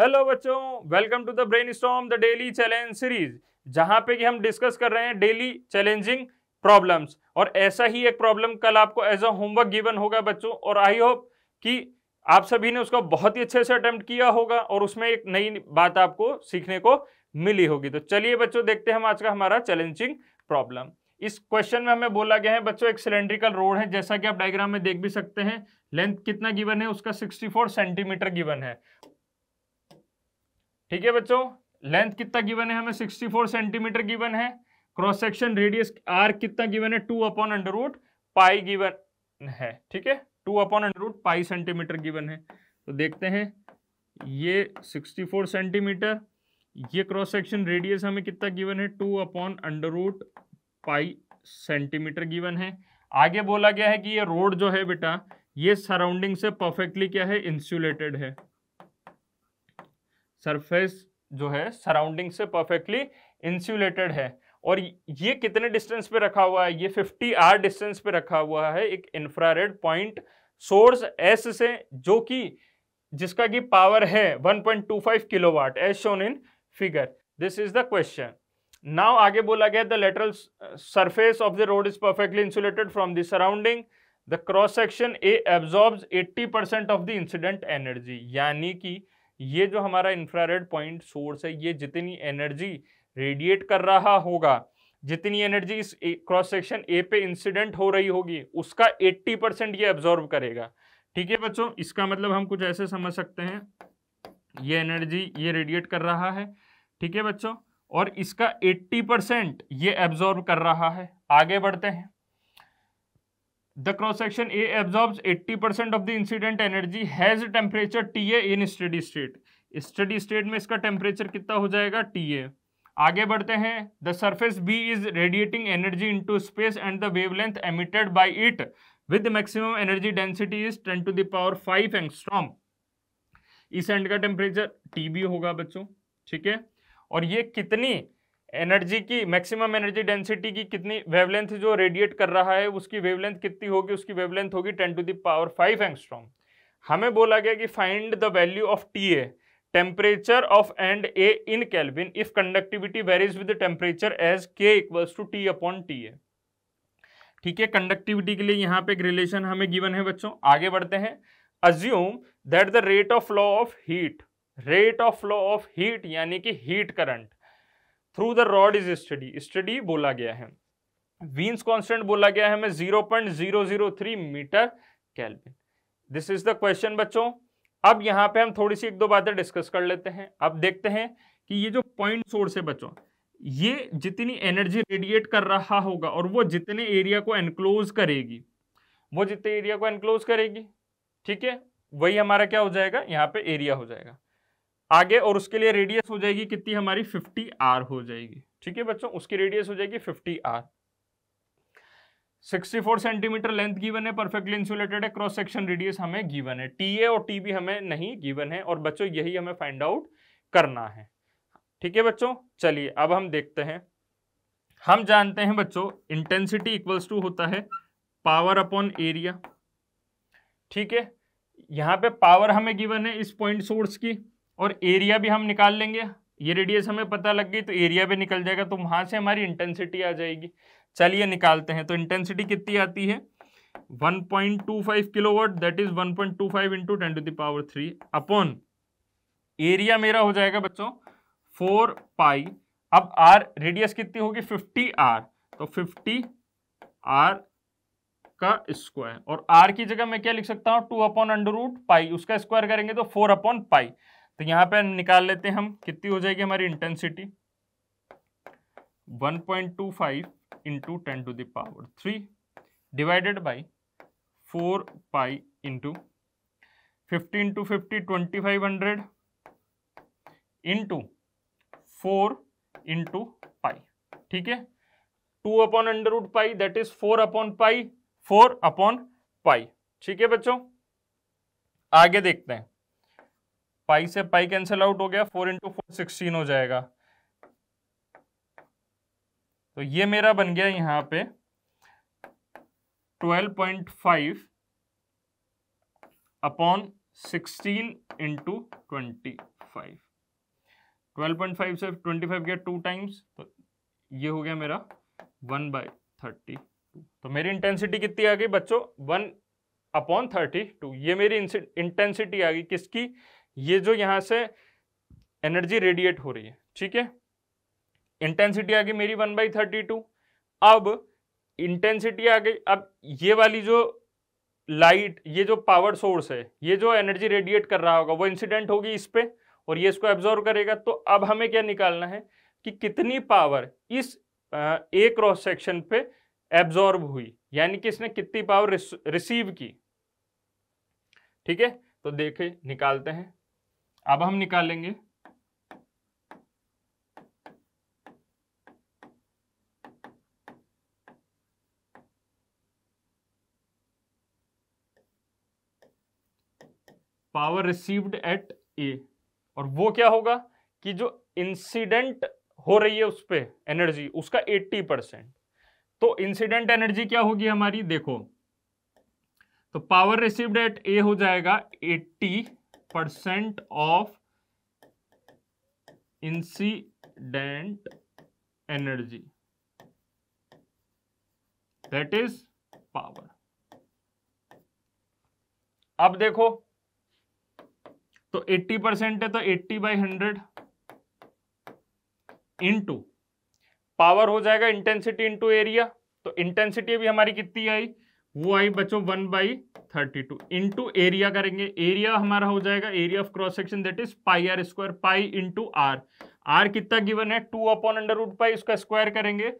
hello बच्चों welcome to the brain storm the daily challenge series जहां पे कि हम डिस्कस कर रहे हैं डेली चैलेंजिंग प्रॉब्लम्स और ऐसा ही एक प्रॉब्लम कल आपको एज अ होमवर्क गिवन होगा बच्चों और आई होप कि आप सभी ने उसका बहुत ही अच्छे से अटेम्प्ट किया होगा और उसमें एक नई बात आपको सीखने को मिली होगी तो चलिए बच्चों देखते हैं हम आज का हमारा चैलेंजिंग प्रॉब्लम इस क्वेश्चन में हमें बोला गया है बच्चों एक सिलेंड्रिकल रोड है जैसा कि आप डायग्राम में देख भी सकते हैं लेंथ कितना गिवन है उसका 64 सेंटीमीटर गिवन है ठीक है बच्चों लेंथ कितना गिवन है हमें 64 सेंटीमीटर गिवन है क्रॉस सेक्शन रेडियस आर कितना गिवन है टू अपॉन अंडर रूट पाई गिवन है ठीक है two upon under root pi centimetre given है तो देखते हैं ये 64 सेंटीमीटर ये क्रॉस सेक्शन रेडियस हमें कितना गिवन है two upon under root pi centimetre given है आगे बोला गया है कि ये रोड जो है बेटा ये सराउंडिंग से परफेक्टली क्या है इंसुलेटेड है सरफेस जो है सराउंडिंग से परफेक्टली इंसुलेटेड है और ये कितने डिस्टेंस पे रखा हुआ है ये 50 आर डिस्टेंस पे रखा हुआ है एक इंफ्रारेड पॉइंट सोर्स एस से जो कि जिसका की पावर है 1.25 point two five kilo watt as shown in figure this is the question now आगे बोला गया the lateral surface of the rod is perfectly insulated from the surrounding the cross section A absorb 80 percent of the incident energy यानी कि ये जो हमारा infrared point source है ये जितनी एनर्जी रेडिएट कर रहा होगा जितनी एनर्जी इस क्रॉस सेक्शन ए पे इंसिडेंट हो रही होगी उसका 80 परसेंट ये एब्जॉर्व करेगा ठीक है बच्चों इसका मतलब हम कुछ ऐसे समझ सकते हैं ये एनर्जी ये रेडिएट कर रहा है ठीक है बच्चों और इसका 80 परसेंट ये एब्जॉर्व कर रहा है आगे बढ़ते हैं the cross section A absorb eighty percent of the incident energy has temperature T A in steady state steady state में इसका टेम्परेचर कितना हो जाएगा टी ए आगे बढ़ते हैं the surface B is radiating energy into space and the wave length emitted by it with maximum energy density is ten to the power five angstrom इस end का टेम्परेचर टी बी होगा बच्चों ठीक है और ये कितनी energy की मैक्सिमम एनर्जी डेंसिटी की कितनी वेवलेंथ जो रेडिएट कर रहा है उसकी वेवलेंथ कितनी होगी उसकी वेवलेंथ होगी ten to the power five angstrom हमें बोला गया कि find the value of T A temperature of end A in kelvin if conductivity varies with temperature as K equals to T upon T A ठीक है conductivity के लिए यहाँ पे एक रिलेशन हमें गिवन है बच्चों आगे बढ़ते हैं assume that the rate of flow of heat rate of flow of heat यानी कि heat current through the rod is steady steady बोला गया है वीन्स कॉन्स्टेंट बोला गया है हमें zero zero zero point three metre kelvin this is the question बच्चों अब यहाँ पे हम थोड़ी सी एक दो बातें डिस्कस कर लेते हैं अब देखते हैं कि ये जो पॉइंट सोर्स है बच्चों ये जितनी एनर्जी रेडिएट कर रहा होगा और वो जितने एरिया को एनक्लोज करेगी वो जितने एरिया को एनक्लोज करेगी ठीक है वही हमारा क्या हो जाएगा यहाँ पे एरिया हो जाएगा आगे और उसके लिए रेडियस हो जाएगी कितनी हमारी 50 आर हो जाएगी ठीक है बच्चों उसकी रेडियस हो जाएगी 50 आर 64 सेंटीमीटर लेंथ गिवन है परफेक्टली इंसुलेटेड है क्रॉस सेक्शन रेडियस हमें गिवन है टी ए और टी बी हमें नहीं गिवन है और बच्चों यही हमें फाइंड आउट करना है ठीक है बच्चों चलिए अब हम देखते हैं हम जानते हैं बच्चों इंटेंसिटी इक्वल्स टू होता है पावर अपॉन एरिया ठीक है यहाँ पे पावर हमें गिवन है इस पॉइंट सोर्स की और एरिया भी हम निकाल लेंगे ये रेडियस हमें पता लग गई तो एरिया भी निकल जाएगा तो वहां से हमारी इंटेंसिटी आ जाएगी चलिए निकालते हैं तो इंटेंसिटी कितनी आती है 1.25 kilowatt that is 1.25 point two five into ten to the power three upon area मेरा हो जाएगा बच्चों फोर पाई अब आर रेडियस कितनी होगी फिफ्टी आर तो फिफ्टी आर का स्क्वायर और आर की जगह मैं क्या लिख सकता हूँ two upon under root pi उसका स्क्वायर करेंगे तो फोर अपॉन पाई तो यहां पे निकाल लेते हैं हम कितनी हो जाएगी हमारी intensity 1.25 point two five into ten to the power three divided by four pi into fifty into fifty twenty five hundred into four into pi ठीक है two upon under root pi that is four upon pi four upon pi ठीक है बच्चों आगे देखते हैं pi से pi cancel out हो गया फोर इंटू फोर सिक्सटीन हो जाएगा तो ये मेरा बन गया यहां पे twelve point five upon sixteen into twenty five twelve point five से ट्वेंटी फाइव गया टू टाइम्स तो ये हो गया मेरा वन बाई थर्टी तो मेरी इंटेंसिटी कितनी आ गई बच्चों वन अपॉन थर्टी टू ये मेरी इंटेंसिटी आ गई किसकी ये जो यहां से एनर्जी रेडिएट हो रही है ठीक है इंटेंसिटी आ गई मेरी वन बाई थर्टी टू अब इंटेंसिटी आ गई अब ये वाली जो लाइट ये जो पावर सोर्स है ये जो एनर्जी रेडिएट कर रहा होगा वो इंसिडेंट होगी इस पर और ये इसको एब्जॉर्व करेगा तो अब हमें क्या निकालना है कि कितनी पावर इस ए क्रॉस सेक्शन पे एब्जॉर्ब हुई यानी कि इसने कितनी पावर रिसीव की ठीक है तो देखे निकालते हैं अब हम निकालेंगे पावर रिसीव्ड एट ए और वो क्या होगा कि जो इंसिडेंट हो रही है उस पर एनर्जी उसका 80 परसेंट तो इंसिडेंट एनर्जी क्या होगी हमारी देखो तो पावर रिसीव्ड एट ए हो जाएगा percent of incident energy that is power अब देखो तो 80 परसेंट है तो 80 बाई हंड्रेड इंटू पावर हो जाएगा इंटेंसिटी इंटू एरिया तो इंटेंसिटी भी हमारी कितनी आई वो आई बच्चों one by thirty two into area करेंगे एरिया हमारा हो जाएगा area of cross section that is pi R square pi into R R कितना गिवन है two upon under root pi उसका स्क्वायर करेंगे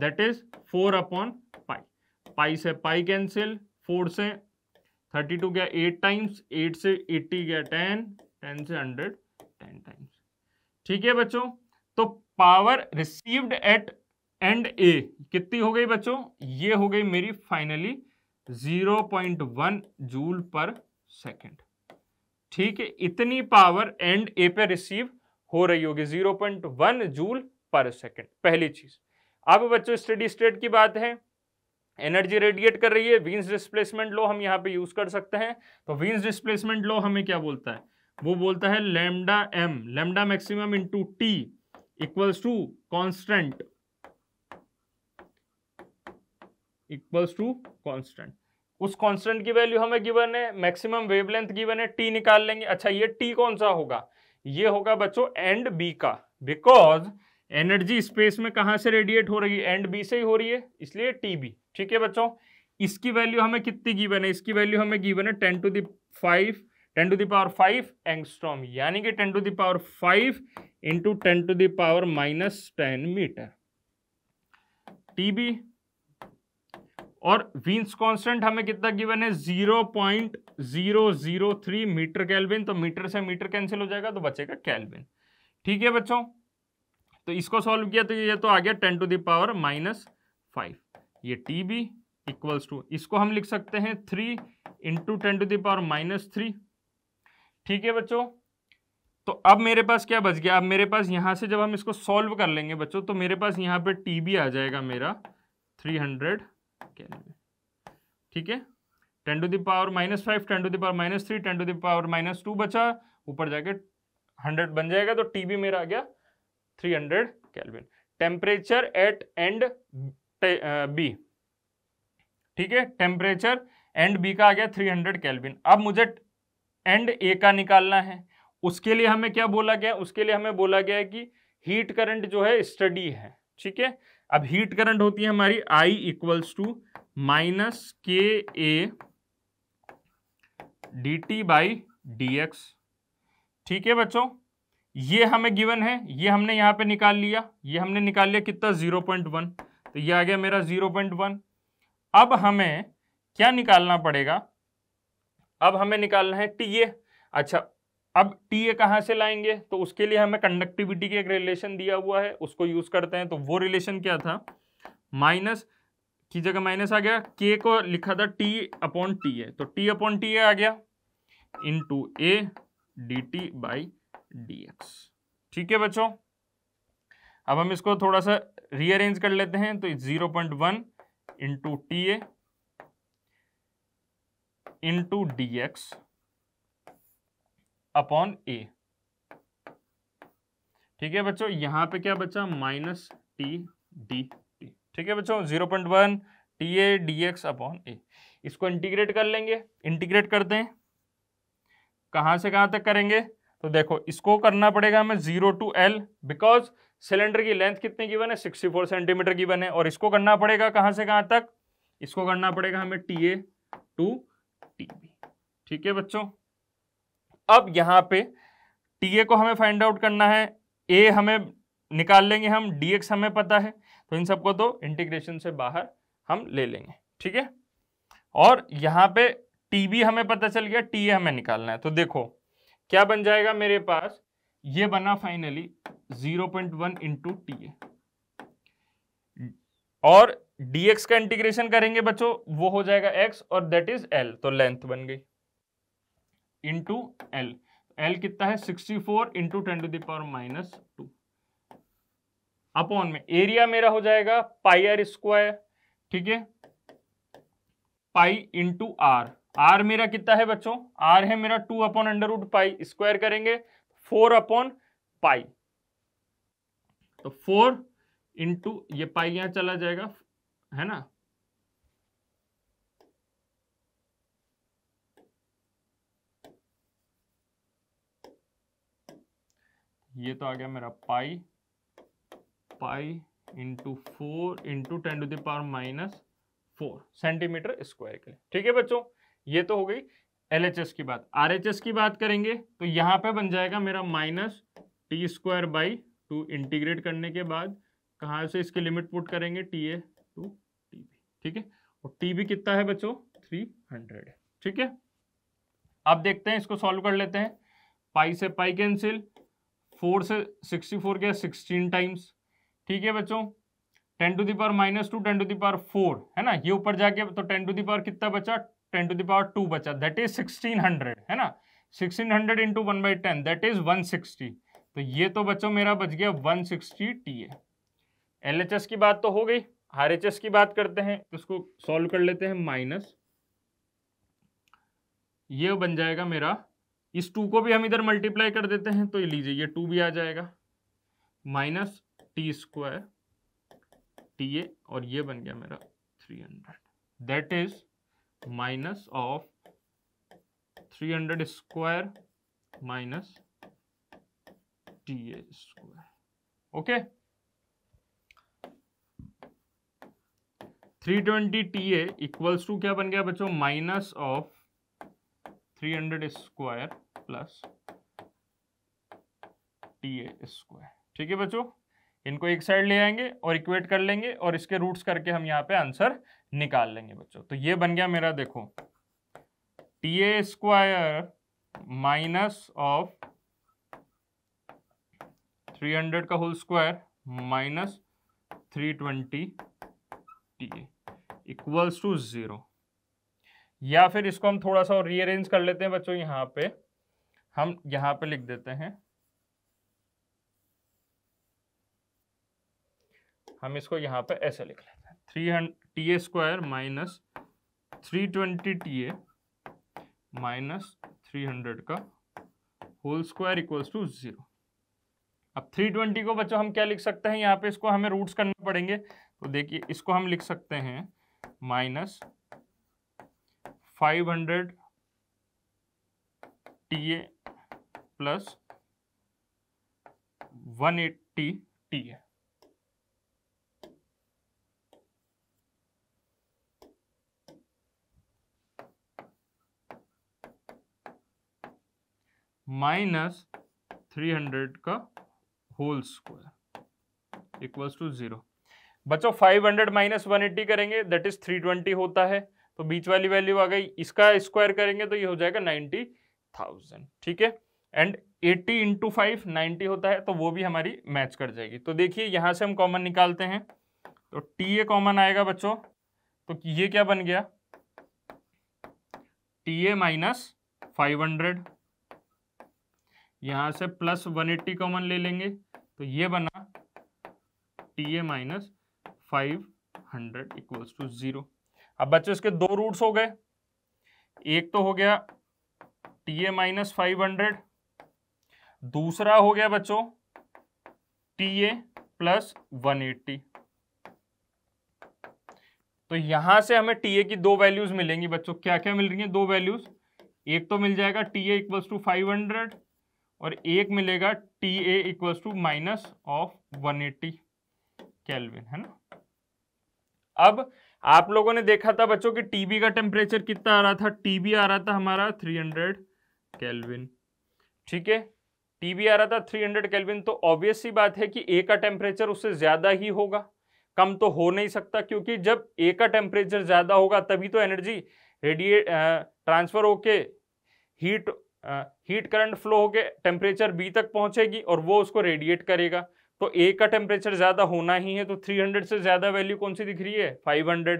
that is four upon pi pi से pi cancel four से थर्टी टू गया eight times eight से eighty गया ten ten से हंड्रेड टेन टाइम्स ठीक है बच्चों तो power received at end A कितनी हो गई बच्चों ये हो गई मेरी फाइनली 0.1 जूल पर सेकंड ठीक है इतनी पावर एंड ए पे रिसीव हो रही होगी 0.1 जूल पर सेकंड पहली चीज अब बच्चों स्टडी स्टेट की बात है एनर्जी रेडिएट कर रही है वीन्स डिस्प्लेसमेंट लो हम यहां पे यूज कर सकते हैं तो वीन्स डिस्प्लेसमेंट लो हमें क्या बोलता है वो बोलता है lambda M lambda maximum into T equals to constant equals to constant उस कांस्टेंट की वैल्यू हमें गिवन है मैक्सिमम वेवलेंथ गिवन है टी निकाल लेंगे अच्छा ये टी कौन सा होगा ये होगा बच्चों एंड बी का बिकॉज एनर्जी स्पेस में कहाँ से रेडिएट हो रही है एंड बी से ही हो रही है इसलिए टी बी ठीक है बच्चों इसकी वैल्यू हमें कितनी गिवन है इसकी वैल्यू हमें गिवन है ten to the five ten to the power five angstrom यानी कि ten to the power five into ten to the power minus ten metre T B और वीन्स कांस्टेंट हमें कितना गिवन है zero point zero zero three metre kelvin तो metre से metre cancel हो जाएगा तो बचेगा कैलविन ठीक है बच्चों तो इसको सॉल्व किया तो ये तो आ गया ten to the power minus five ये टी बी इक्वल्स टू इसको हम लिख सकते हैं three into ten to the power minus three ठीक है बच्चों तो अब मेरे पास क्या बच गया अब मेरे पास यहां से जब हम इसको सॉल्व कर लेंगे बच्चों तो मेरे पास यहां पे टी बी आ जाएगा मेरा थ्री हंड्रेड कैलोरी ठीक है ten to the power minus five ten to the power minus three ten to the power minus two बचा ऊपर जाके हंड्रेड बन जाएगा तो टी बी मेरा आ गया three hundred kelvin temperature at end B ठीक है टेम्परेचर एंड बी का आ गया थ्री हंड्रेड कैलविन अब मुझे एंड ए का निकालना है उसके लिए हमें क्या बोला गया उसके लिए हमें बोला गया है कि हीट करंट जो है स्टडी है ठीक है अब हीट करंट होती है हमारी I equals to minus K A D T by D X ठीक है बच्चों ये हमें गिवन है ये हमने यहाँ पे निकाल लिया ये हमने निकाल लिया कितना जीरो पॉइंट वन तो ये आ गया मेरा जीरो पॉइंट वन अब हमें क्या निकालना पड़ेगा अब हमें निकालना है टी ए अच्छा अब टी ए कहाँ से लाएंगे तो उसके लिए हमें कंडक्टिविटी के एक रिलेशन दिया हुआ है उसको यूज करते हैं तो वो रिलेशन क्या था माइनस की जगह माइनस आ गया के को लिखा था टी अपॉन टी ए तो टी अपॉन टी ए आ गया into A D T by D X ठीक है बच्चों अब हम इसको थोड़ा सा रीअरेंज कर लेते हैं तो zero point one into T A into D X upon A ठीक है बच्चों यहां पे क्या बचा माइनस टी डी टी ठीक है बच्चों zero point one T A D X upon A इसको इंटीग्रेट कर लेंगे इंटीग्रेट करते हैं कहां से कहां तक करेंगे तो देखो इसको करना पड़ेगा हमें zero to L because cylinder की लेंथ कितने की गिवन है फोर सेंटीमीटर गिवन है और इसको करना पड़ेगा कहां से कहां तक इसको करना पड़ेगा हमें टी ए टू टी ठीक है बच्चों अब यहाँ पे टी ए को हमें फाइंड आउट करना है ए हमें निकाल लेंगे हम डी एक्स हमें पता है तो इन सबको तो इंटीग्रेशन से बाहर हम ले लेंगे ठीक है और यहाँ पे टी बी हमें पता चल गया टी ए हमें निकालना है तो देखो क्या बन जाएगा मेरे पास ये बना finally zero point one into T A और dx का इंटीग्रेशन करेंगे बच्चों वो हो जाएगा x और दैट इज l तो लेंथ बन गई इंटू एल एल कितना है 64 four into ten to the power minus two upon में एरिया मेरा हो जाएगा पाई आर स्क्वायर ठीक है पाई इंटू आर आर मेरा कितना है बच्चों आर है मेरा to upon under root pi square करेंगे फोर अपॉन पाई तो फोर इंटू ये पाई यहां चला जाएगा है ना ये तो आ गया मेरा pi pi into four into ten to the power minus four centimetre square के लिए ठीक है बच्चों ये तो हो गई एल की बात आर की बात करेंगे तो यहाँ पे बन जाएगा मेरा minus T square by two integrate करने के बाद कहा से इसकी लिमिट पुट करेंगे T A to T B ठीक है और टी बी कितना है बच्चों थ्री हंड्रेड ठीक है अब देखते हैं इसको सॉल्व कर लेते हैं पाई से पाई कैंसिल फोर से सिक्सटी फोर क्या सिक्सटीन टाइम्स ठीक है बच्चों ten to the power minus two ten to the power four है ना ये ऊपर जाके तो टेन टू दी पावर कितना बचा ten to the power two बचा दैट इज सिक्सटीन हंड्रेड है ना sixteen hundred into one by ten that is one sixty तो ये तो बच्चों मेरा बच गया one sixty T A L H S की बात तो हो गई आर एच एस की बात करते हैं इसको सॉल्व कर लेते हैं माइनस ये बन जाएगा मेरा इस टू को भी हम इधर मल्टीप्लाई कर देते हैं तो ये लीजिए ये टू भी आ जाएगा minus T square T A और ये बन गया मेरा three hundred that is minus of three hundred square minus T A square okay three twenty T A equals to क्या बन गया बच्चों minus of three hundred square plus T A square ठीक है बच्चों इनको एक साइड ले आएंगे और इक्वेट कर लेंगे और इसके रूट्स करके हम यहाँ पे आंसर निकाल लेंगे बच्चों तो ये बन गया मेरा देखो T A square minus of 300 का whole square minus 320 T A equals to zero या फिर इसको हम थोड़ा सा और रीअरेंज कर लेते हैं बच्चों यहाँ पे हम यहाँ पे लिख देते हैं हम इसको यहाँ पे ऐसे लिख लेते हैं three hundred T A square minus three twenty T A minus three hundred का whole square equals to zero अब थ्री ट्वेंटी को बच्चों हम क्या लिख सकते हैं यहाँ पे इसको हमें रूट्स करना पड़ेंगे तो देखिए इसको हम लिख सकते हैं minus five hundred T A plus one eighty T A minus three hundred का whole square equals to zero बच्चों five hundred minus one eighty करेंगे दैट इज थ्री ट्वेंटी होता है तो बीच वाली वैल्यू आ गई इसका स्क्वायर करेंगे तो ये हो जाएगा नाइन्टी थाउजेंड ठीक है एंड 80 इंटू फाइव नाइन्टी होता है तो वो भी हमारी मैच कर जाएगी तो देखिए यहाँ से हम कॉमन निकालते हैं तो टी ए कॉमन आएगा बच्चों तो ये क्या बन गया T A minus five hundred यहाँ से प्लस वन एट्टी कॉमन ले लेंगे तो ये बना T A minus five hundred equals to zero अब बच्चों इसके दो रूट्स हो गए एक तो हो गया T A minus five hundred दूसरा हो गया बच्चों T A plus one eighty तो यहां से हमें टी ए की दो वैल्यूज मिलेंगी बच्चों क्या क्या मिल रही है दो वैल्यूज एक तो मिल जाएगा T A to five hundred और एक मिलेगा T A to minus of one eighty kelvin है ना अब आप लोगों ने देखा था बच्चों कि टीबी का टेम्परेचर कितना आ रहा था टीबी आ रहा था हमारा 300 कैलविन ठीक है टीबी आ रहा था 300 कैलविन तो ऑब्वियस ही बात है कि ए का टेम्परेचर उससे ज़्यादा ही होगा कम तो हो नहीं सकता क्योंकि जब ए का टेम्परेचर ज़्यादा होगा तभी तो एनर्जी रेडिएट ट्रांसफ़र होके हीट हीट करंट फ्लो होके टेम्परेचर बी तक पहुंचेगी और वो उसको रेडिएट करेगा तो ए का टेम्परेचर ज़्यादा होना ही है तो 300 से ज़्यादा वैल्यू कौन सी दिख रही है 500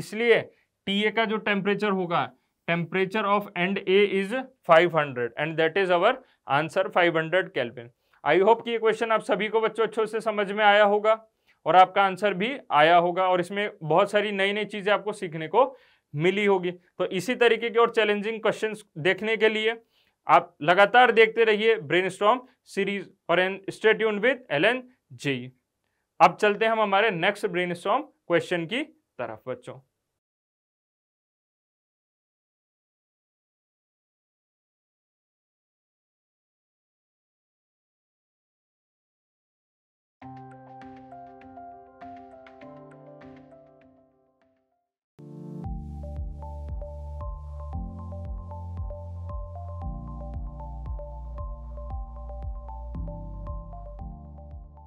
इसलिए टी ए का जो टेम्परेचर होगा temperature of end A is 500 end that is our answer 500 hundred kelvin I hope कि ये क्वेश्चन आप सभी को बच्चों अच्छों से समझ में आया होगा और आपका आंसर भी आया होगा और इसमें बहुत सारी नई नई चीज़ें आपको सीखने को मिली होगी तो इसी तरीके के और चैलेंजिंग क्वेश्चन देखने के लिए आप लगातार देखते रहिए ब्रेन सीरीज और and stay tuned with L N J अब चलते हैं हम हमारे नेक्स्ट ब्रेन क्वेश्चन की तरफ बच्चों